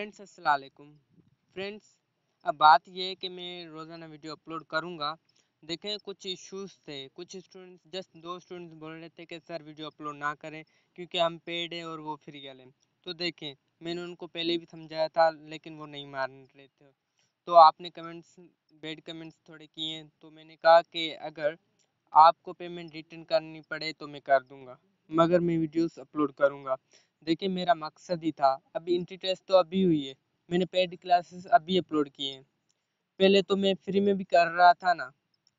friends असलकुम friends अब बात यह है कि मैं रोज़ाना वीडियो अपलोड करूँगा देखें कुछ इश्यूज थे कुछ स्टूडेंट्स जस्ट दो स्टूडेंट्स बोल रहे थे कि सर वीडियो अपलोड ना करें क्योंकि हम पेड हैं और वो फ्री वाले तो देखें मैंने उनको पहले भी समझाया था लेकिन वो नहीं मान रहे थे तो आपने कमेंट्स बेड कमेंट्स थोड़े किए हैं तो मैंने कहा कि अगर आपको पेमेंट रिटर्न करनी पड़े तो मैं कर दूँगा मगर मैं वीडियोज़ अपलोड करूँगा देखिए मेरा मकसद ही था अभी इंट्री टेस्ट तो अभी हुई है मैंने पेड क्लासेस अभी अपलोड किए हैं पहले तो मैं फ्री में भी कर रहा था ना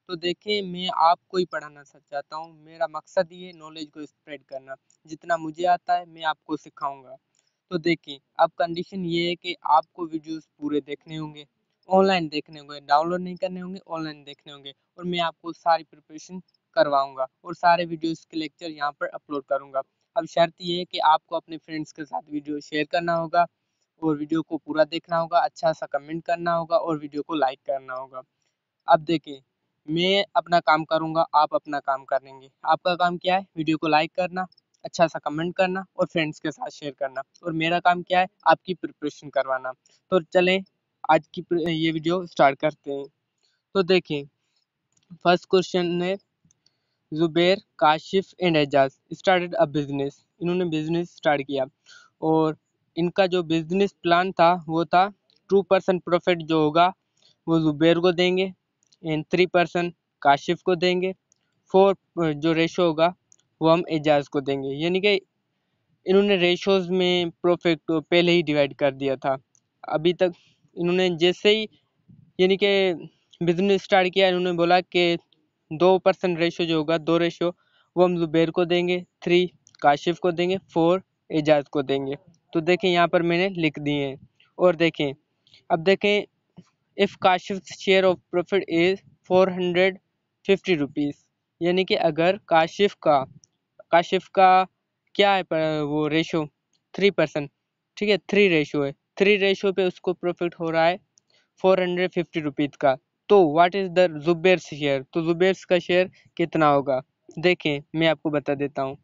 तो देखें मैं आपको ही पढ़ाना चाहता हूँ मेरा मकसद ये नॉलेज को स्प्रेड करना जितना मुझे आता है मैं आपको सिखाऊंगा तो देखें अब कंडीशन ये है कि आपको वीडियोस पूरे देखने होंगे ऑनलाइन देखने होंगे डाउनलोड नहीं करने होंगे ऑनलाइन देखने होंगे और मैं आपको सारी प्रिपरेशन करवाऊंगा और सारे वीडियोस के लेक्चर यहाँ पर अपलोड करूँगा अब शर्त ये है कि आपको अपने फ्रेंड्स के साथ वीडियो शेयर करना होगा और वीडियो को पूरा देखना होगा अच्छा सा कमेंट करना होगा और वीडियो को लाइक करना होगा अब देखें मैं अपना काम करूँगा आप अपना काम करेंगे आपका काम क्या है वीडियो को लाइक करना अच्छा सा कमेंट करना और फ्रेंड्स के साथ शेयर करना और मेरा काम क्या है आपकी प्रिपरेशन करवाना तो चले आज की ये वीडियो स्टार्ट करते हैं तो देखें फर्स्ट क्वेश्चन है Zubair Kashif and Ejaz started a business इन्होंने बिज़नेस स्टार्ट किया और इनका जो बिज़नेस प्लान था वो था टू परसेंट प्रॉफिट जो होगा वो ज़ुबैर को देंगे एंड थ्री परसेंट काशिफ़ को देंगे फोर जो रेशो होगा वो हम एजाज को देंगे यानी कि इन्होंने रेशोज़ में प्रॉफिट को पहले ही डिवाइड कर दिया था अभी तक इन्होंने जैसे ही यानी कि बिज़नेस स्टार्ट किया इन्होंने बोला कि दो परसेंट रेशो जो होगा दो रेशो वो हम जुबैर को देंगे थ्री काशिफ को देंगे फोर एजाज को देंगे तो देखें यहाँ पर मैंने लिख दिए हैं और देखें अब देखें if Kashif share of profit is four hundred fifty rupees यानी कि अगर काशिफ का काशिफ का क्या है पर वो रेशो थ्री परसेंट ठीक है थ्री रेशो है थ्री रेशो पे उसको प्रॉफिट हो रहा है फोर हंड्रेड फिफ्टी रुपीज़ का तो what is the Zubair's share तो जुबेर्स का शेयर कितना होगा देखें मैं आपको बता देता हूँ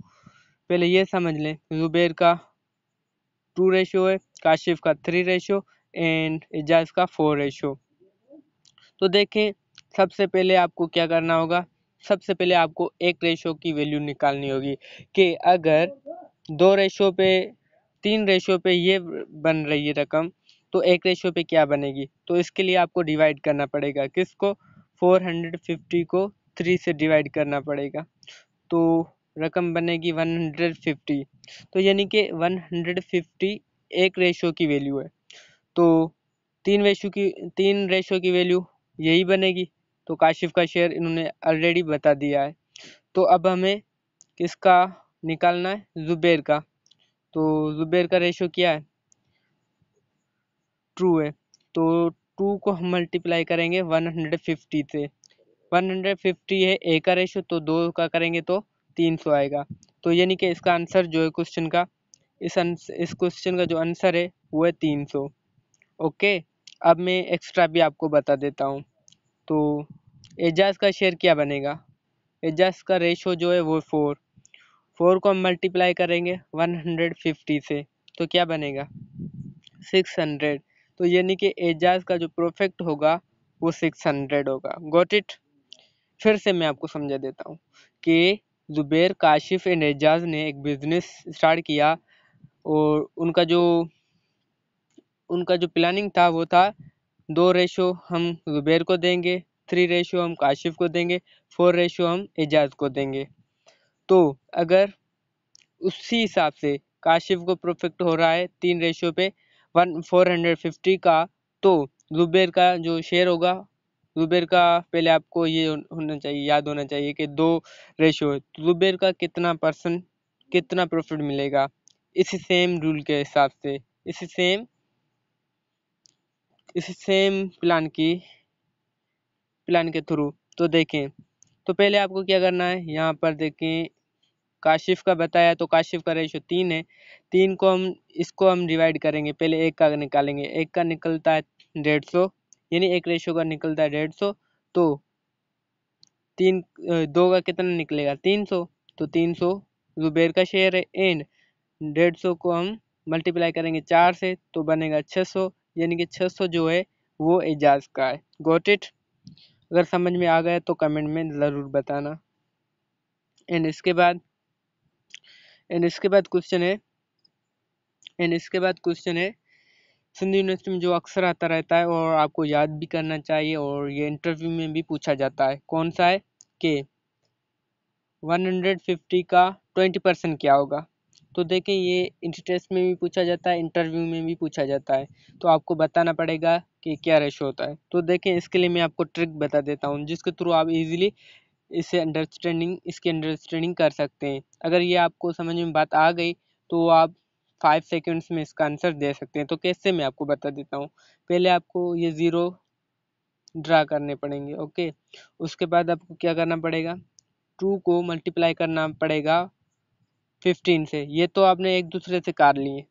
पहले ये समझ लें जुबेर का टू रेशो है काशिफ का थ्री रेशो एंड एजाज का फोर रेशो तो देखें सबसे पहले आपको क्या करना होगा सबसे पहले आपको एक रेशो की वैल्यू निकालनी होगी कि अगर दो रेशो पे तीन रेशो पे ये बन रही है रकम तो एक रेशियो पे क्या बनेगी तो इसके लिए आपको डिवाइड करना पड़ेगा किसको 450 को थ्री से डिवाइड करना पड़ेगा तो रकम बनेगी 150 तो यानी कि 150 एक रेशो की वैल्यू है तो तीन रेशो की तीन रेशो की वैल्यू यही बनेगी तो काशिफ का शेयर इन्होंने ऑलरेडी बता दिया है तो अब हमें किसका निकालना है ज़ुबैर का तो ज़ुबैर का रेशो क्या है ट्रू है तो टू को हम मल्टीप्लाई करेंगे वन हंड्रेड फिफ्टी से वन हंड्रेड फिफ्टी है ए का रेशो तो दो का करेंगे तो तीन सौ आएगा तो यानी कि इसका आंसर जो है क्वेश्चन का इस इस क्वेश्चन का जो आंसर है वो है तीन सौ ओके अब मैं एक्स्ट्रा भी आपको बता देता हूँ तो एजाज का शेयर क्या बनेगा एजाज का रेशो जो है वो फोर फोर को हम मल्टीप्लाई करेंगे वन हंड्रेड फिफ्टी से तो क्या बनेगा सिक्स हंड्रेड तो यानी कि एजाज का जो परफेक्ट होगा वो सिक्स हंड्रेड होगा गोट इट फिर से मैं आपको समझा देता हूँ कि जुबैर काशिफ एंड एजाज ने एक बिजनेस स्टार्ट किया और उनका जो उनका जो प्लानिंग था वो था दो रेशो हम जुबैर को देंगे थ्री रेशो हम काशिफ को देंगे फोर रेशो हम एजाज को देंगे तो अगर उसी हिसाब से काशिफ को प्रोफेक्ट हो रहा है तीन रेशो पे वन फोर हंड्रेड फिफ्टी का तो जुबेर का जो शेयर होगा जुबेर का पहले आपको ये होना चाहिए याद होना चाहिए कि दो रेशो तो जुबेर का कितना परसेंट कितना प्रॉफिट मिलेगा इसी सेम रूल के हिसाब से इसी सेम इसी सेम प्लान की प्लान के थ्रू तो देखें तो पहले आपको क्या करना है यहाँ पर देखें काशिफ़ का बताया तो काशिफ़ का रेशो तीन है तीन को हम इसको हम डिवाइड करेंगे पहले एक का निकालेंगे एक का निकलता है डेढ़ सौ यानी एक रेशो का निकलता है डेढ़ सौ तो तीन दो का कितना निकलेगा तीन सौ तो तीन सौ जुबेर का शेयर है एंड डेढ़ सौ को हम मल्टीप्लाई करेंगे चार से तो बनेगा छः सौ यानी कि छः सौ जो है वो एजाज का है गोट इट अगर समझ में आ गया तो कमेंट में ज़रूर बताना एंड इसके बाद एंड इसके बाद क्वेश्चन है एंड इसके बाद क्वेश्चन है सिंधी यूनिवर्सिटी में जो अक्सर आता रहता है और आपको याद भी करना चाहिए और ये इंटरव्यू में भी पूछा जाता है कौन सा है के 150 का 20 परसेंट क्या होगा तो देखें ये इंटरटेस्ट में भी पूछा जाता है इंटरव्यू में भी पूछा जाता है तो आपको बताना पड़ेगा कि क्या रेशो होता है तो देखें इसके लिए मैं आपको ट्रिक बता देता हूँ जिसके थ्रू आप इजीली इसे अंडरस्टैंडिंग इसकी अंडरस्टैंडिंग कर सकते हैं अगर ये आपको समझ में बात आ गई तो आप फाइव सेकेंड्स में इसका आंसर दे सकते हैं तो कैसे मैं आपको बता देता हूँ पहले आपको ये ज़ीरो ड्रा करने पड़ेंगे ओके उसके बाद आपको क्या करना पड़ेगा टू को मल्टीप्लाई करना पड़ेगा फिफ्टीन से ये तो आपने एक दूसरे से काट लिए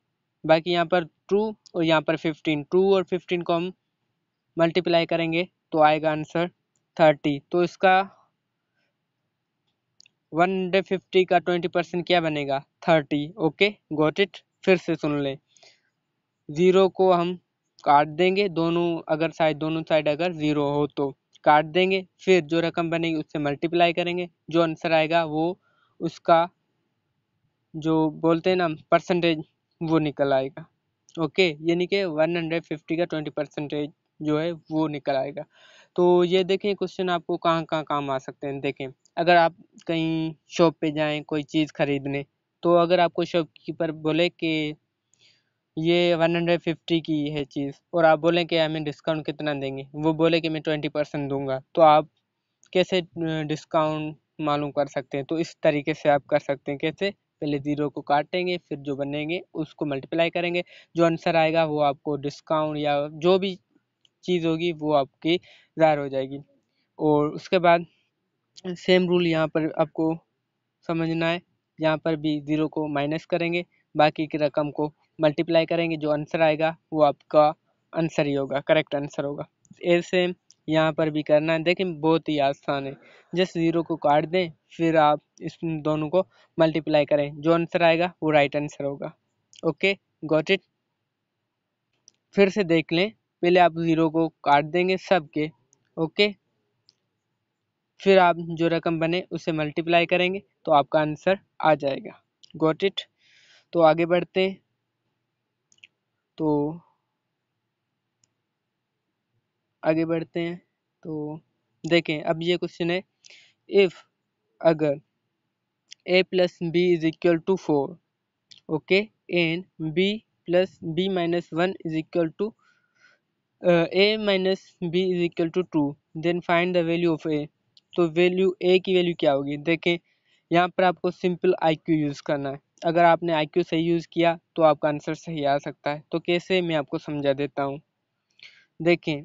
बाकी यहाँ पर टू और यहाँ पर फिफ्टीन टू और फिफ्टीन को हम मल्टीप्लाई करेंगे तो आएगा आंसर थर्टी तो इसका वन डे फिफ्टी का ट्वेंटी परसेंट क्या बनेगा थर्टी ओके गोट इट फिर से सुन लें ज़ीरो को हम काट देंगे दोनों अगर साइड दोनों साइड अगर ज़ीरो हो तो काट देंगे फिर जो रकम बनेगी उससे मल्टीप्लाई करेंगे जो आंसर आएगा वो उसका जो बोलते हैं ना परसेंटेज वो निकल आएगा ओके यानी कि वन हंड्रेड फिफ्टी का ट्वेंटी परसेंटेज जो है वो निकल आएगा तो ये देखें क्वेश्चन आपको कहाँ कहाँ काम आ सकते हैं देखें अगर आप कहीं शॉप पे जाएं कोई चीज़ ख़रीदने तो अगर आपको शॉपकीपर बोले कि ये वन हंड्रेड फिफ्टी की है चीज़ और आप बोलें कि हमें डिस्काउंट कितना देंगे वो बोले कि मैं ट्वेंटी परसेंट दूंगा तो आप कैसे डिस्काउंट मालूम कर सकते हैं तो इस तरीके से आप कर सकते हैं कैसे पहले ज़ीरो को काटेंगे फिर जो बनेंगे उसको मल्टीप्लाई करेंगे जो आंसर आएगा वो आपको डिस्काउंट या जो भी चीज़ होगी वो आपकी ज़ाहिर हो जाएगी और उसके बाद सेम रूल यहाँ पर आपको समझना है यहाँ पर भी ज़ीरो को माइनस करेंगे बाकी की रकम को मल्टीप्लाई करेंगे जो आंसर आएगा वो आपका आंसर ही होगा करेक्ट आंसर होगा ए सेम यहाँ पर भी करना है देखें बहुत ही आसान है जस्ट ज़ीरो को काट दें फिर आप इस दोनों को मल्टीप्लाई करें जो आंसर आएगा वो राइट आंसर होगा ओके गॉट इट फिर से देख लें पहले आप ज़ीरो को काट देंगे सबके ओके फिर आप जो रकम बने उसे मल्टीप्लाई करेंगे तो आपका आंसर आ जाएगा गोट इट तो आगे बढ़ते हैं तो आगे बढ़ते हैं तो देखें अब ये क्वेश्चन है इफ़ अगर A plus B is equal to four okay and B plus B minus one is equal to A minus B is equal to two then find the value of A तो value ए की value क्या होगी देखें यहाँ पर आपको simple I Q use करना है अगर आपने आई क्यू सही यूज़ किया तो आपका आंसर सही आ सकता है तो कैसे मैं आपको समझा देता हूँ देखें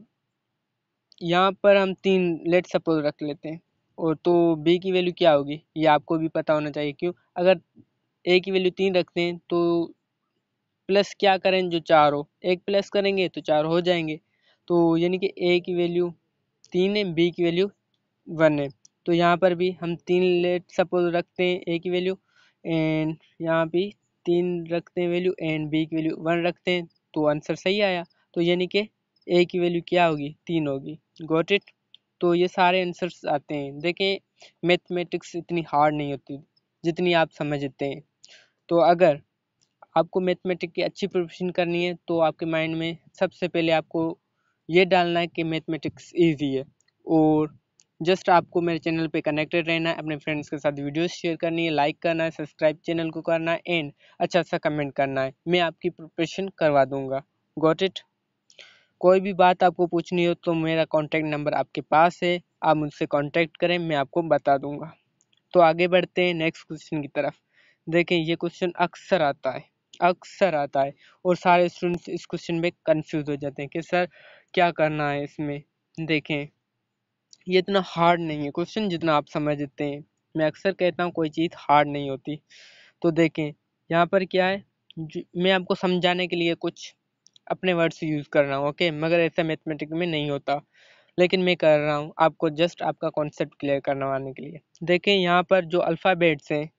यहाँ पर हम तीन लेट सपोज रख लेते हैं और तो बी की वैल्यू क्या होगी ये आपको भी पता होना चाहिए क्यों अगर ए की वैल्यू तीन रखते हैं तो प्लस क्या करें जो चार हो एक प्लस करेंगे तो चार हो जाएंगे तो यानी कि ए की वैल्यू तीन है बी की वैल्यू वन है तो यहाँ पर भी हम तीन लेट सपोज रखते हैं ए की वैल्यू एंड यहाँ भी तीन रखते हैं वैल्यू एंड बी की वैल्यू वन रखते हैं तो आंसर सही आया तो यानी कि ए की वैल्यू क्या होगी तीन होगी गोट इट तो ये सारे आंसर्स आते हैं देखें मैथमेटिक्स इतनी हार्ड नहीं होती जितनी आप समझते हैं तो अगर आपको मैथमेटिक की अच्छी प्रिपरेशन करनी है तो आपके माइंड में सबसे पहले आपको ये डालना है कि मैथमेटिक्स ईजी है और जस्ट आपको मेरे चैनल पे कनेक्टेड रहना है अपने फ्रेंड्स के साथ वीडियोस शेयर करनी है लाइक करना है सब्सक्राइब चैनल को करना है एंड अच्छा सा कमेंट करना है मैं आपकी प्रिपरेशन करवा दूंगा गॉट इट कोई भी बात आपको पूछनी हो तो मेरा कॉन्टैक्ट नंबर आपके पास है आप मुझसे कॉन्टैक्ट करें मैं आपको बता दूंगा तो आगे बढ़ते हैं नेक्स्ट क्वेश्चन की तरफ देखें ये क्वेश्चन अक्सर आता है अक्सर आता है और सारे स्टूडेंट्स इस क्वेश्चन में कंफ्यूज हो जाते हैं कि सर क्या करना है इसमें देखें ये इतना हार्ड नहीं है क्वेश्चन जितना आप समझते हैं मैं अक्सर कहता हूँ कोई चीज़ हार्ड नहीं होती तो देखें यहाँ पर क्या है मैं आपको समझाने के लिए कुछ अपने वर्ड्स यूज़ कर रहा हूँ ओके मगर ऐसा मैथमेटिक में नहीं होता लेकिन मैं कर रहा हूँ आपको जस्ट आपका कॉन्सेप्ट क्लियर करवाने के लिए देखें यहाँ पर जो अल्फ़ाबेट्स हैं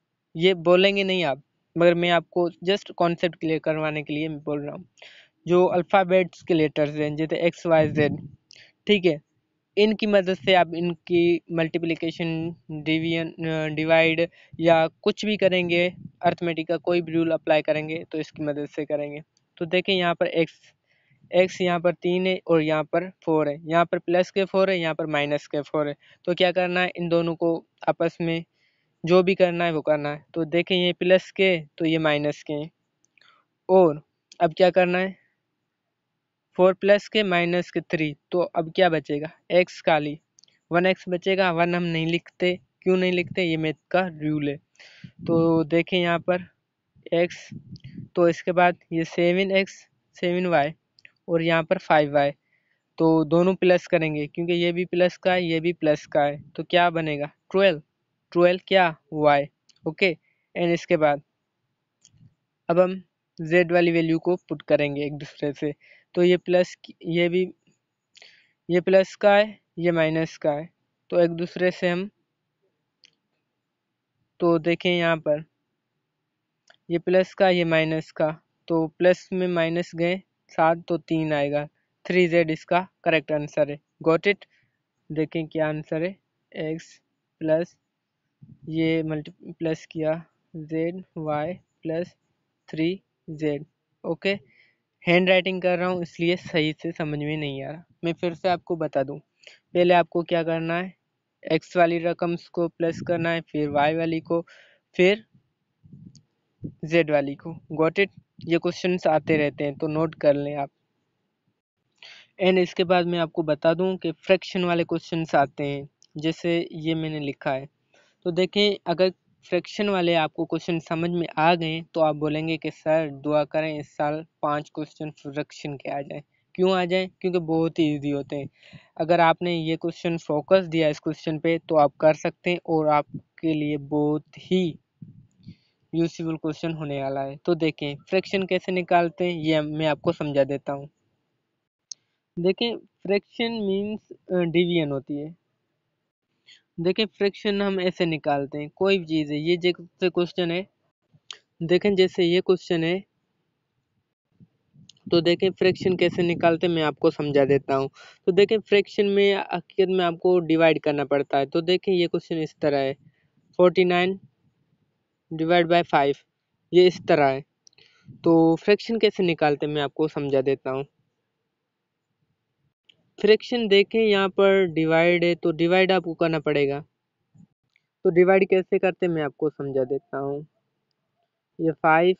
ये बोलेंगे नहीं आप मगर मैं आपको जस्ट कॉन्सेप्ट क्लियर करवाने के लिए मैं बोल रहा हूँ जो अल्फ़ाबेट्स के लेटर्स हैं जैसे एक्स वाई जेड ठीक है इनकी मदद से आप इनकी मल्टीप्लिकेशन डिवीजन डिवाइड या कुछ भी करेंगे अर्थमेटिक का कोई भी रूल अप्लाई करेंगे तो इसकी मदद से करेंगे तो देखें यहाँ पर एक्स एक्स यहाँ पर तीन है और यहाँ पर फोर है यहाँ पर प्लस के फोर है यहाँ पर माइनस के फोर है तो क्या करना है इन दोनों को आपस में जो भी करना है वो करना है तो देखें ये प्लस के तो ये माइनस के और अब क्या करना है फोर प्लस के माइनस के थ्री तो अब क्या बचेगा एक्स खाली वन एक्स बचेगा वन हम नहीं लिखते क्यों नहीं लिखते ये मैथ का रूल है तो देखें यहाँ पर एक्स तो इसके बाद ये सेवन एक्स सेवन वाई और यहाँ पर फाइव वाई तो दोनों प्लस करेंगे क्योंकि ये भी प्लस का है ये भी प्लस का है तो क्या बनेगा ट्वेल्व ट्वेल्व क्या वाई ओके एंड इसके बाद अब हम जेड वाली वैल्यू को पुट करेंगे एक दूसरे से तो ये प्लस ये भी ये प्लस का है ये माइनस का है तो एक दूसरे से हम तो देखें यहाँ पर ये प्लस का ये माइनस का तो प्लस में माइनस गए सात तो तीन आएगा थ्री जेड इसका करेक्ट आंसर है गॉट इट देखें क्या आंसर है एक्स प्लस ये प्लस किया Z Y plus three Z okay handwriting कर रहा हूँ इसलिए सही से समझ में नहीं आ रहा मैं फिर से आपको बता दूँ पहले आपको क्या करना है एक्स वाली रकम को प्लस करना है फिर वाई वाली को फिर जेड वाली को गॉट इट ये क्वेश्चन आते रहते हैं तो नोट कर लें आप एंड इसके बाद मैं आपको बता दूं कि फ्रैक्शन वाले क्वेश्चन आते हैं जैसे ये मैंने लिखा है तो देखें अगर फ्रैक्शन वाले आपको क्वेश्चन समझ में आ गए तो आप बोलेंगे कि सर दुआ करें इस साल पाँच क्वेश्चन फ्रैक्शन के आ जाएं क्यों आ जाएं क्योंकि बहुत ही ईजी होते हैं अगर आपने ये क्वेश्चन फोकस दिया इस क्वेश्चन पे तो आप कर सकते हैं और आपके लिए बहुत ही यूजफुल क्वेश्चन होने वाला है तो देखें फ्रैक्शन कैसे निकालते हैं ये मैं आपको समझा देता हूँ देखें फ्रैक्शन मीन्स डिवीजन होती है देखें फ्रिक्शन हम ऐसे निकालते हैं कोई भी चीज़ है ये जैसे क्वेश्चन है देखें जैसे ये क्वेश्चन है तो देखें फ्रैक्शन कैसे निकालते मैं आपको समझा देता हूँ तो देखें फ्रैक्शन में हकीकत में आपको डिवाइड करना पड़ता है तो देखें ये क्वेश्चन इस तरह है forty nine divide by five ये इस तरह है तो फ्रैक्शन कैसे निकालते मैं आपको समझा देता हूँ फ्रैक्शन देखें यहाँ पर डिवाइड है तो डिवाइड आपको करना पड़ेगा तो डिवाइड कैसे करते हैं मैं आपको समझा देता हूँ ये फाइव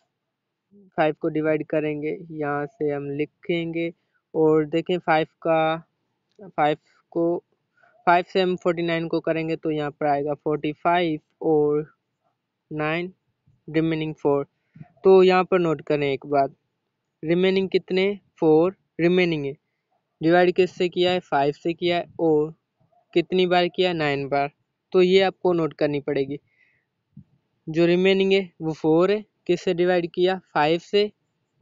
फाइव को डिवाइड करेंगे यहाँ से हम लिखेंगे और देखें फाइव का फाइव को फाइव से हम फोर्टी नाइन को करेंगे तो यहाँ पर आएगा फोर्टी फाइव और नाइन रिमेनिंग फोर तो यहाँ पर नोट करें एक बात रिमेनिंग कितने फोर रिमेनिंग है डिवाइड किससे किया है फाइव से किया है और कितनी बार किया नाइन बार तो ये आपको नोट करनी पड़ेगी जो रिमेनिंग है वो फोर है किससे डिवाइड किया फाइव से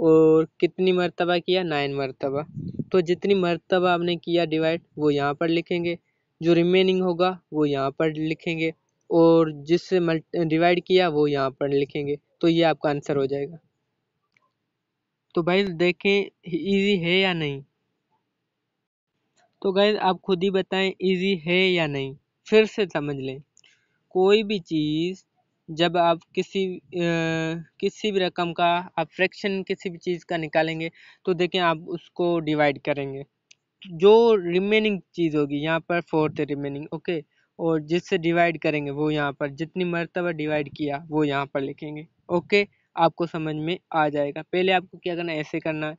और कितनी मरतबा किया नाइन मरतबा तो जितनी मरतबा आपने किया डिवाइड वो यहाँ पर लिखेंगे जो रिमेनिंग होगा वो यहाँ पर लिखेंगे और जिससे डिवाइड किया वो यहाँ पर लिखेंगे तो ये आपका आंसर हो जाएगा तो भाई देखें इजी है या नहीं तो गैज आप खुद ही बताएं इजी है या नहीं फिर से समझ लें कोई भी चीज़ जब आप किसी आ, किसी भी रकम का आप फ्रैक्शन किसी भी चीज़ का निकालेंगे तो देखें आप उसको डिवाइड करेंगे जो रिमेनिंग चीज़ होगी यहाँ पर फोर्थ रिमेनिंग ओके और जिससे डिवाइड करेंगे वो यहाँ पर जितनी मरतबा डिवाइड किया वो यहाँ पर लिखेंगे ओके आपको समझ में आ जाएगा पहले आपको क्या करना है ऐसे करना है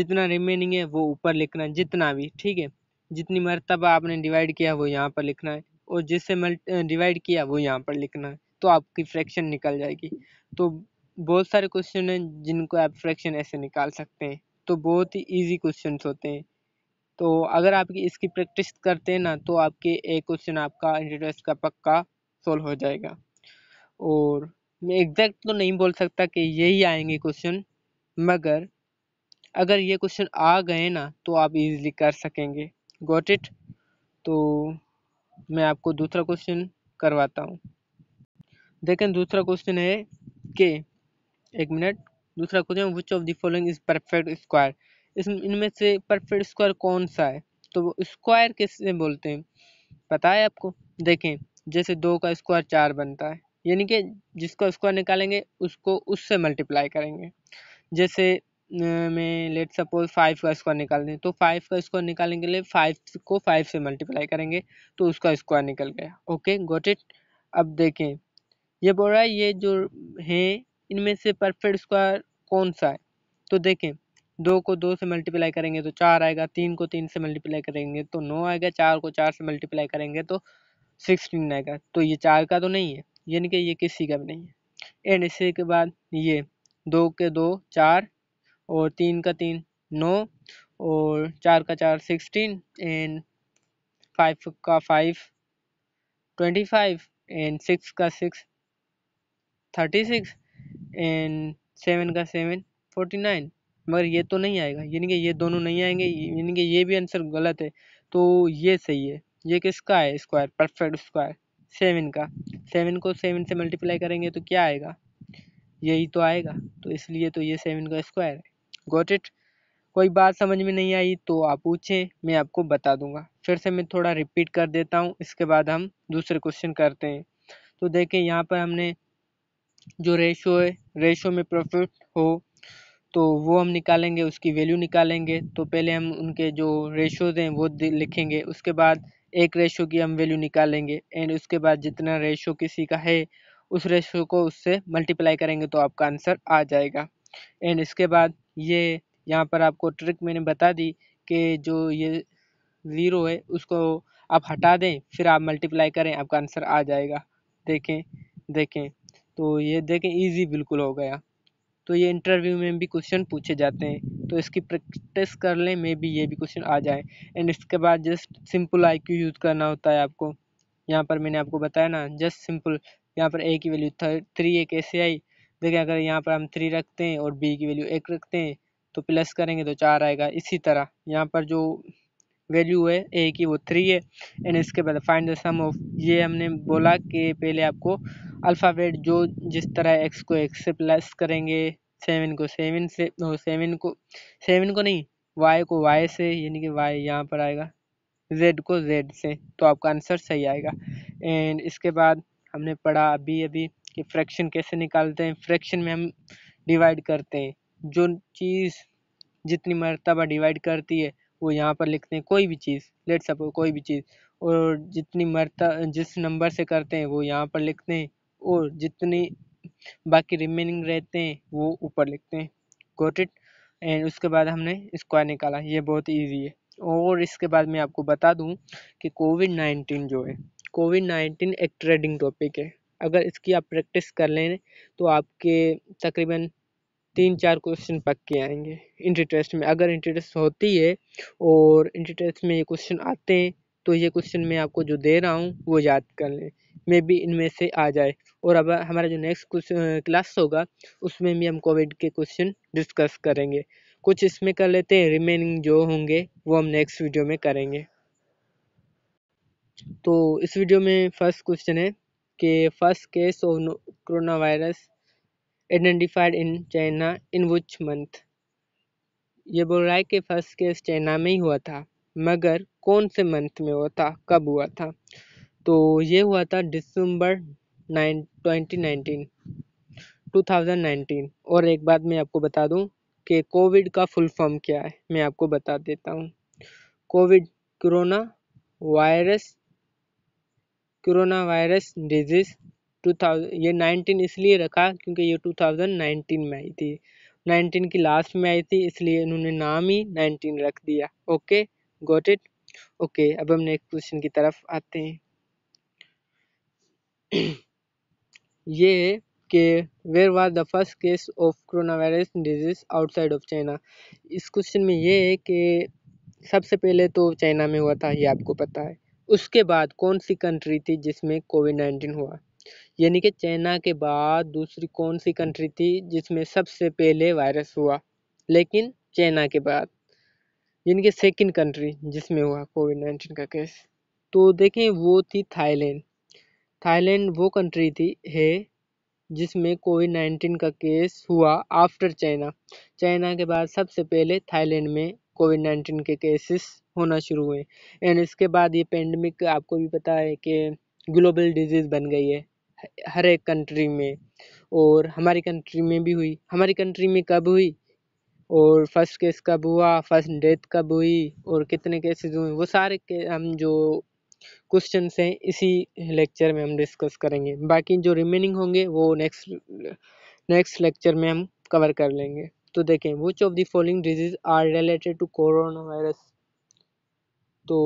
जितना रिमेनिंग है वो ऊपर लिखना है जितना भी ठीक है जितनी मरतबा आपने डिवाइड किया वो यहाँ पर लिखना है और जिससे डिवाइड किया वो यहाँ पर लिखना है तो आपकी फ्रैक्शन निकल जाएगी तो बहुत सारे क्वेश्चन हैं जिनको आप फ्रैक्शन ऐसे निकाल सकते हैं तो बहुत ही इजी क्वेश्चन होते हैं तो अगर आप इसकी प्रैक्टिस करते हैं ना तो आपके एक क्वेश्चन आपका इंटरेस्ट का पक्का सोल्व हो जाएगा और मैं एग्जैक्ट तो नहीं बोल सकता कि यही आएंगे क्वेश्चन मगर अगर ये क्वेश्चन आ गए ना तो आप इजीली कर सकेंगे गॉट इट तो मैं आपको दूसरा क्वेश्चन करवाता हूँ देखें दूसरा क्वेश्चन है के एक मिनट दूसरा question which of the following is perfect square इस इनमें से परफेक्ट स्क्वायर कौन सा है तो वो स्क्वायर किससे बोलते हैं पता है आपको देखें जैसे दो का स्क्वायर चार बनता है यानी कि जिसका स्क्वायर निकालेंगे उसको उससे मल्टीप्लाई करेंगे जैसे में लेट सपोज फाइव का स्क्वायर निकाल दें तो फाइव का स्क्वायर निकालने के लिए फाइव को फाइव से मल्टीप्लाई करेंगे तो उसका स्क्वायर निकल गया ओके गोट इट अब देखें ये बोल रहा है ये जो हैं इनमें से परफेक्ट स्क्वायर कौन सा है तो देखें दो को दो से मल्टीप्लाई करेंगे तो चार आएगा तीन को तीन से मल्टीप्लाई करेंगे तो नौ आएगा चार को चार से मल्टीप्लाई करेंगे तो सिक्सटीन आएगा तो ये चार का तो नहीं है यानी कि ये किसी का भी नहीं है एंड इसी के बाद ये दो के दो चार और तीन का तीन नौ और चार का चार सिक्सटीन एंड फाइव का five twenty five and six का six thirty six and seven का सेवन फोर्टी नाइन मगर ये तो नहीं आएगा यानी कि ये दोनों नहीं आएंगे यानी कि ये भी आंसर गलत है तो ये सही है ये किसका है स्क्वायर परफेक्ट स्क्वायर सेवन का सेवन को सेवन से मल्टीप्लाई करेंगे तो क्या आएगा यही तो आएगा तो इसलिए तो ये सेवन का स्क्वायर है गोट इट कोई बात समझ में नहीं आई तो आप पूछें मैं आपको बता दूंगा फिर से मैं थोड़ा रिपीट कर देता हूँ इसके बाद हम दूसरे क्वेश्चन करते हैं तो देखें यहाँ पर हमने जो रेशो है रेशो में प्रॉफिट हो तो वो हम निकालेंगे उसकी वैल्यू निकालेंगे तो पहले हम उनके जो रेशोज़ हैं वो लिखेंगे उसके बाद एक रेशो की हम वैल्यू निकालेंगे एंड उसके बाद जितना रेशो किसी का है उस रेशो को उससे मल्टीप्लाई करेंगे तो आपका आंसर आ जाएगा एंड इसके बाद ये यहाँ पर आपको ट्रिक मैंने बता दी कि जो ये ज़ीरो है उसको आप हटा दें फिर आप मल्टीप्लाई करें आपका आंसर आ जाएगा देखें देखें तो ये देखें इजी बिल्कुल हो गया तो ये इंटरव्यू में भी क्वेश्चन पूछे जाते हैं तो इसकी प्रैक्टिस कर लें मे भी ये भी क्वेश्चन आ जाए एंड इसके बाद just simple I Q use करना होता है आपको यहाँ पर मैंने आपको बताया ना जस्ट सिंपल यहाँ पर ए की वैल्यू थ्री एक ऐसे आई देखिए अगर यहाँ पर हम थ्री रखते हैं और बी की वैल्यू एक रखते हैं तो प्लस करेंगे तो चार आएगा इसी तरह यहाँ पर जो वैल्यू है ए की वो थ्री है एंड इसके बाद फाइंड द सम ऑफ ये हमने बोला कि पहले आपको अल्फ़ाबेट जो जिस तरह एक्स को एक्स से प्लस करेंगे सेवन को सेवन से तो सेवन को सेवन को नहीं वाई को वाई से यानी कि वाई यहाँ पर आएगा जेड को जेड से तो आपका आंसर सही आएगा एंड इसके बाद हमने पढ़ा अभी अभी कि फ्रैक्शन कैसे निकालते हैं फ्रैक्शन में हम डिवाइड करते हैं जो चीज़ जितनी मरतबा डिवाइड करती है वो यहाँ पर लिखते हैं कोई भी चीज़ लेट सपोज कोई भी चीज़ और जितनी मरता जिस नंबर से करते हैं वो यहाँ पर लिखते हैं और जितनी बाकी रिमेनिंग रहते हैं वो ऊपर लिखते हैं गोट इट एंड उसके बाद हमने स्क्वायर निकाला ये बहुत ईजी है और इसके बाद मैं आपको बता दूँ कि कोविड नाइन्टीन जो है कोविड नाइन्टीन एक ट्रेडिंग टॉपिक है अगर इसकी आप प्रैक्टिस कर लें तो आपके तकरीबन तीन चार क्वेश्चन पक्के आएंगे इंट्री टेस्ट में अगर इंट्री टेस्ट होती है और इंट्री टेस्ट में ये क्वेश्चन आते हैं तो ये क्वेश्चन मैं आपको जो दे रहा हूँ वो याद कर लें मे बी इनमें से आ जाए और अब हमारा जो नेक्स्ट क्लास होगा उसमें भी हम कोविड के क्वेश्चन डिस्कस करेंगे कुछ इसमें कर लेते हैं रिमेनिंग जो होंगे वो हम नेक्स्ट वीडियो में करेंगे तो इस वीडियो में फर्स्ट क्वेश्चन है के first case of corona virus identified in China in which month ये बोल रहा है कि फर्स्ट केस चाइना में ही हुआ था मगर कौन से मंथ में हुआ था कब हुआ था तो ये हुआ था December nine twenty nineteen two thousand nineteen और एक बात मैं आपको बता दूं कि कोविड का फुल फॉर्म क्या है मैं आपको बता देता हूं COVID corona virus corona virus disease to ये नाइनटीन इसलिए रखा क्योंकि ये टू थाउजेंड नाइनटीन में आई थी नाइनटीन की लास्ट में आई थी इसलिए इन्होंने नाम ही नाइनटीन रख दिया ओके गोट इट ओके अब हम नेक्स्ट क्वेश्चन की तरफ आते हैं ये के where was the first case of corona virus disease outside of China इस क्वेश्चन में ये है कि सबसे पहले तो चाइना में हुआ था ये आपको पता है उसके बाद कौन सी कंट्री थी जिसमें कोविड नाइन्टीन हुआ यानी कि चाइना के बाद दूसरी कौन सी कंट्री थी जिसमें सबसे पहले वायरस हुआ लेकिन चाइना के बाद यानी कि सेकेंड कंट्री जिसमें हुआ कोविड नाइन्टीन का केस तो देखें वो थी थाईलैंड थाईलैंड वो कंट्री थी है जिसमें कोविड नाइन्टीन का केस हुआ आफ्टर चाइना चाइना के बाद सबसे पहले थाईलैंड में कोविड नाइन्टीन के केसेस होना शुरू हुए एंड इसके बाद ये पेंडेमिक आपको भी पता है कि ग्लोबल डिजीज़ बन गई है हर एक कंट्री में और हमारी कंट्री में भी हुई हमारी कंट्री में कब हुई और फर्स्ट केस कब हुआ फर्स्ट डेथ कब हुई और कितने केसेस हुए वो सारे के हम जो क्वेश्चन हैं इसी लेक्चर में हम डिस्कस करेंगे बाकी जो रिमेनिंग होंगे वो नेक्स्ट नेक्स्ट लेक्चर में हम कवर कर लेंगे तो देखें which of the following disease are related to corona virus तो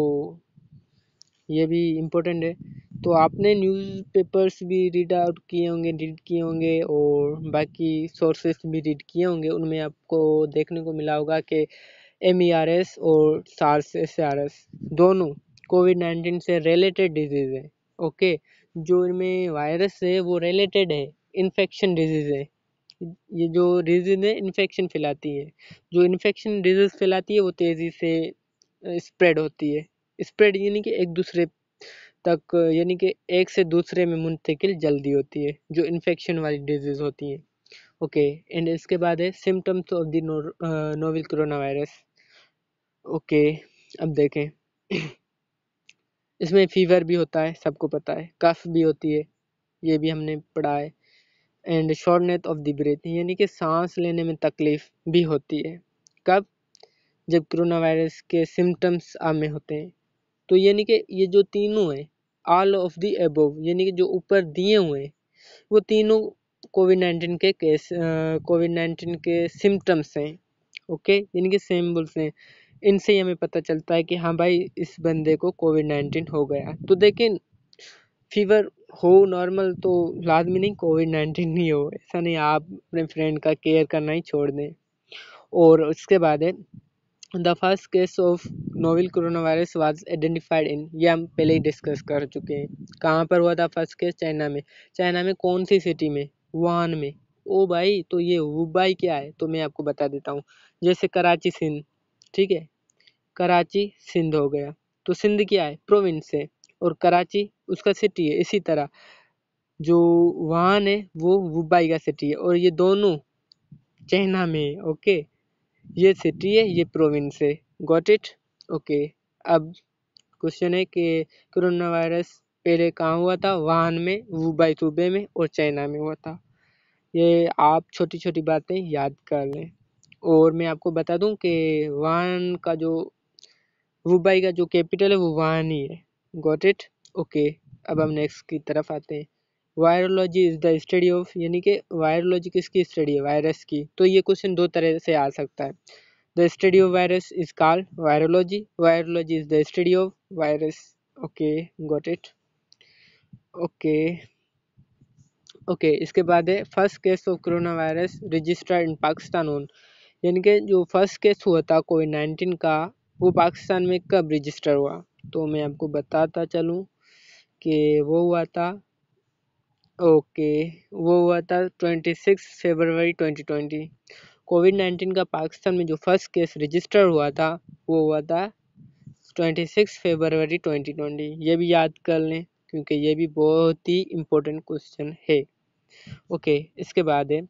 ये भी इम्पोर्टेंट है तो आपने न्यूज़पेपर्स भी रीड आउट किए होंगे रीड किए होंगे और बाकी सोर्सेस भी रीड किए होंगे उनमें आपको देखने को मिला होगा कि एम ई आर एस और सार्स एस आर एस दोनों कोविड नाइन्टीन से रिलेटेड डिजीज़ है ओके जो इनमें वायरस है वो रिलेटेड है इन्फेक्शन डिजीज़ है ये जो डिजीज़ है इन्फेक्शन फैलाती है जो इन्फेक्शन डिजीज़ फैलाती है वो तेज़ी से स्प्रेड होती है स्प्रेड यानी कि एक दूसरे तक यानी कि एक से दूसरे में मुंतकिल जल्दी होती है जो इन्फेक्शन वाली डिजीज़ होती है ओके एंड इसके बाद है symptoms of the novel corona virus okay अब देखें इसमें फीवर भी होता है सबको पता है कफ भी होती है ये भी हमने पढ़ा है and shortness of the breath यानी कि सांस लेने में तकलीफ भी होती है कब जब कोरोना वायरस के सिम्टम्स आमे होते हैं तो यानी कि ये जो तीनों हैं ऑल ऑफ द एबोव यानी कि जो ऊपर दिए हुए हैं वो तीनों कोविड नाइन्टीन के केस कोविड नाइन्टीन के सिम्टम्स हैं ओके यानी कि सिम्बल्स हैं इनसे ही हमें पता चलता है कि हाँ भाई इस बंदे को कोविड नाइन्टीन हो गया तो देखिए फीवर हो नॉर्मल तो लाजमी नहीं कोविड नाइन्टीन नहीं हो ऐसा नहीं आप अपने फ्रेंड का केयर करना ही छोड़ दें और उसके बाद है the first case of novel corona virus was identified in ये हम पहले ही डिस्कस कर चुके हैं कहाँ पर हुआ था फर्स्ट केस चाइना में चाइना में कौन सी सिटी में वुहान में ओ भाई तो ये वुबाई क्या है तो मैं आपको बता देता हूँ जैसे कराची सिंध ठीक है कराची सिंध हो गया तो सिंध क्या है प्रोविंस है और कराची उसका सिटी है इसी तरह जो वाहन है वो मुंबई का सिटी है और ये दोनों चाइना में है ओके ये सिटी है ये प्रोविंस है गॉट इट ओके अब क्वेश्चन है कि कोरोना वायरस पहले कहाँ हुआ था वाहन में मुंबई सूबे में और चाइना में हुआ था ये आप छोटी छोटी बातें याद कर लें और मैं आपको बता दूं कि वाहन का जो मुंबई का जो कैपिटल है वो वाहन ही है गॉट इट ओके अब हम नेक्स्ट की तरफ आते हैं virology is the study of यानी कि वायरोलॉजी किसकी स्टडी है वायरस की तो ये क्वेश्चन दो तरह से आ सकता है the study of virus is called virology virology is the study of virus okay got it okay okay इसके बाद है first case of corona virus register in Pakistan on यानी कि जो फर्स्ट केस हुआ था कोविड नाइन्टीन का वो पाकिस्तान में कब रजिस्टर हुआ तो मैं आपको बताता चलूँ कि वो हुआ था ओके वो हुआ था twenty six February twenty twenty COVID nineteen का पाकिस्तान में जो फर्स्ट केस रजिस्टर हुआ था वो हुआ था twenty six February twenty twenty ये भी याद कर लें क्योंकि ये भी बहुत ही इम्पोर्टेंट क्वेश्चन है ओके इसके बाद है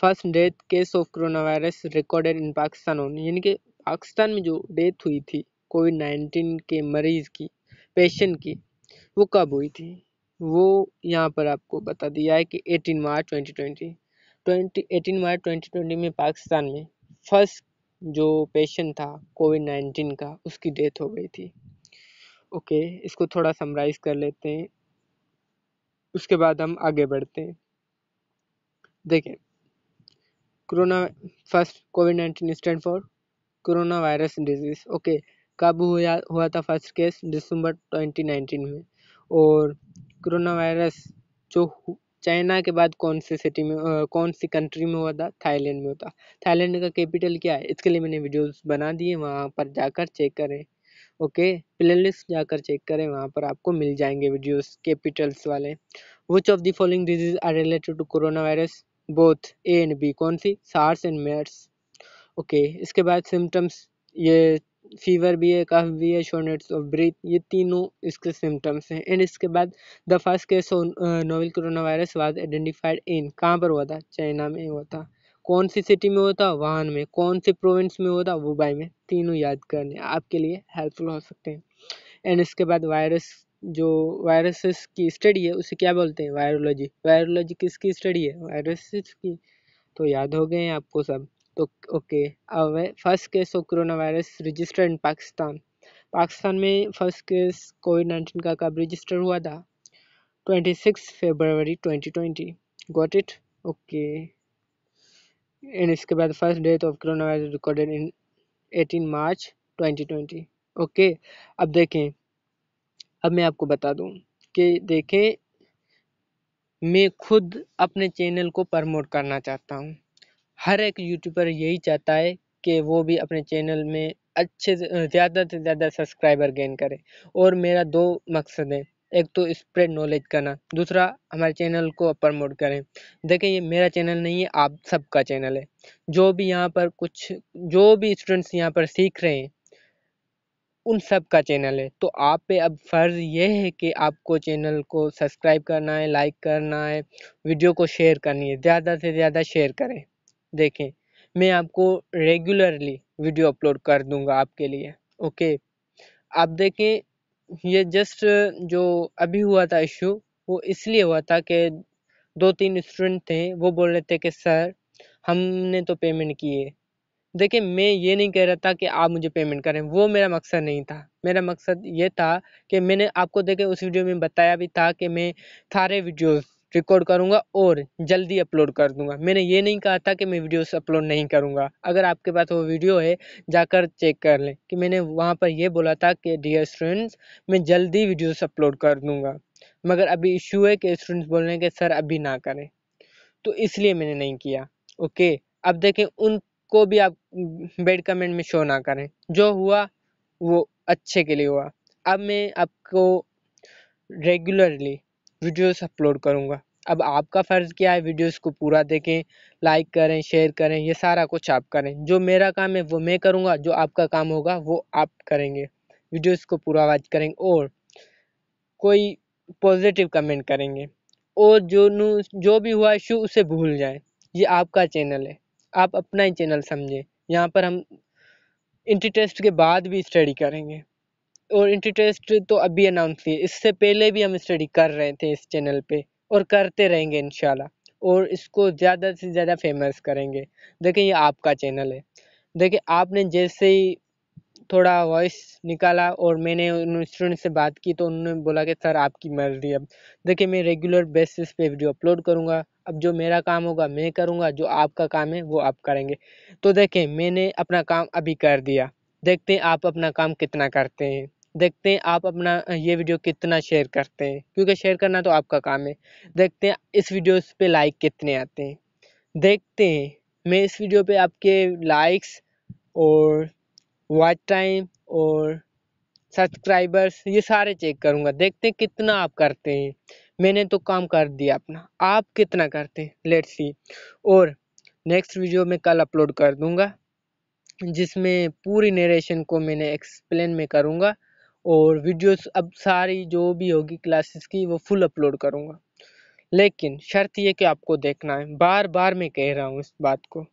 first death case of corona virus recorded in Pakistan यानी कि पाकिस्तान में जो डेथ हुई थी कोविड नाइन्टीन के मरीज की पेशेंट की वो कब हुई थी वो यहाँ पर आपको बता दिया है कि 18 March 2020 twenty eighteen March twenty में पाकिस्तान में फर्स्ट जो पेशेंट था कोविड नाइन्टीन का उसकी डेथ हो गई थी ओके इसको थोड़ा समराइज कर लेते हैं उसके बाद हम आगे बढ़ते हैं देखें corona first COVID nineteen stand for corona virus disease okay काबू हुआ हुआ था फर्स्ट केस दिसंबर 2019 में और कोरोना वायरस जो चाइना के बाद कौन से सिटी में आ, कौन सी कंट्री में हुआ था थाईलैंड में होता थाईलैंड का कैपिटल क्या है इसके लिए मैंने वीडियोस बना दिए वहाँ पर जाकर चेक करें ओके प्ले लिस्ट जाकर चेक करें वहाँ पर आपको मिल जाएंगे वीडियोस कैपिटल्स वाले which of the following disease are related to corona virus both A and B कौन सी सार्स एंड मेर्स ओके इसके बाद सिम्टम्स ये फीवर भी है कफ भी है शोर्टनेस ऑफ ब्रीथ ये तीनों इसके सिम्टम्स हैं एंड इसके बाद the first case novel corona virus was identified in कहाँ पर हुआ था चाइना में हुआ था कौन सी सिटी में होता वाहन में कौन से प्रोविंस में होता था में तीनों याद करने आपके लिए हेल्पफुल हो सकते हैं एंड इसके बाद वायरस जो वायरसेस की स्टडी है उसे क्या बोलते हैं वायरोलॉजी वायरोलॉजी किसकी स्टडी है वायरसेस की तो याद हो गए हैं आपको सब ओके अब first case of corona virus register in Pakistan Pakistan में फर्स्ट केस कोविड नाइन्टीन का कब रजिस्टर हुआ था twenty six February twenty twenty got it okay and इसके बाद first death of corona virus recorded in eighteen March twenty okay अब देखें अब मैं आपको बता दूं कि देखें मैं खुद अपने चैनल को प्रमोट करना चाहता हूं हर एक यूट्यूबर यही चाहता है कि वो भी अपने चैनल में अच्छे से ज़्यादा से ज़्यादा सब्सक्राइबर गेन करें और मेरा दो मकसद है एक तो स्प्रेड नॉलेज करना दूसरा हमारे चैनल को प्रमोट करें देखें ये मेरा चैनल नहीं है आप सबका चैनल है जो भी यहाँ पर कुछ जो भी स्टूडेंट्स यहाँ पर सीख रहे हैं उन सब का चैनल है तो आप पे अब फ़र्ज़ यह है कि आपको चैनल को सब्सक्राइब करना है लाइक करना है वीडियो को शेयर करनी है ज़्यादा से ज़्यादा शेयर करें देखें मैं आपको रेगुलरली वीडियो अपलोड कर दूंगा आपके लिए ओके आप देखें ये जस्ट जो अभी हुआ था इशू वो इसलिए हुआ था कि दो तीन स्टूडेंट थे वो बोल रहे थे कि सर हमने तो पेमेंट किए देखिए मैं ये नहीं कह रहा था कि आप मुझे पेमेंट करें वो मेरा मकसद नहीं था मेरा मकसद ये था कि मैंने आपको देखे उस वीडियो में बताया भी था कि मैं सारे वीडियोस रिकॉर्ड करूँगा और जल्दी अपलोड कर दूँगा मैंने ये नहीं कहा था कि मैं वीडियोस अपलोड नहीं करूँगा अगर आपके पास वो वीडियो है जाकर चेक कर लें कि मैंने वहाँ पर यह बोला था कि डियर स्टूडेंट्स मैं जल्दी वीडियोस अपलोड कर दूँगा मगर अभी इशू है कि स्टूडेंट्स बोल रहे हैं कि सर अभी ना करें तो इसलिए मैंने नहीं किया ओके अब देखें उनको भी आप बेड कमेंट में शो ना करें जो हुआ वो अच्छे के लिए हुआ अब मैं आपको रेगुलरली वीडियोस अपलोड करूँगा अब आपका फ़र्ज़ क्या है वीडियोस को पूरा देखें लाइक करें शेयर करें ये सारा कुछ आप करें जो मेरा काम है वो मैं करूँगा जो आपका काम होगा वो आप करेंगे वीडियोस को पूरा वाच करेंगे और कोई पॉजिटिव कमेंट करेंगे और जो जो भी हुआ इशू उसे भूल जाएं ये आपका चैनल है आप अपना ही चैनल समझें यहाँ पर हम इंटर टेस्ट के बाद भी स्टडी करेंगे और इंट्री टेस्ट तो अभी अनाउंस किए इससे पहले भी हम स्टडी कर रहे थे इस चैनल पे और करते रहेंगे इन और इसको ज़्यादा से ज़्यादा फेमस करेंगे देखिए ये आपका चैनल है देखिए आपने जैसे ही थोड़ा वॉइस निकाला और मैंने उन स्टूडेंट से बात की तो उन्होंने बोला कि सर आपकी मर्ज़ी अब देखिए मैं रेगुलर बेसिस पे वीडियो अपलोड करूँगा अब जो मेरा काम होगा मैं करूँगा जो आपका काम है वो आप करेंगे तो देखें मैंने अपना काम अभी कर दिया देखते हैं आप अपना काम कितना करते हैं देखते हैं आप अपना ये वीडियो कितना शेयर करते हैं क्योंकि शेयर करना तो आपका काम है देखते हैं इस वीडियो पे लाइक कितने आते हैं देखते हैं मैं इस वीडियो पे आपके लाइक्स और वॉच टाइम और सब्सक्राइबर्स ये सारे चेक करूँगा देखते हैं कितना आप करते हैं मैंने तो काम कर दिया अपना आप कितना करते हैं लेट्स सी और नेक्स्ट वीडियो मैं कल अपलोड कर दूँगा जिसमें पूरी नरेशन को मैंने एक्सप्लेन में करूँगा और वीडियोस अब सारी जो भी होगी क्लासेस की वो फुल अपलोड करूँगा लेकिन शर्त ये कि आपको देखना है बार बार मैं कह रहा हूँ इस बात को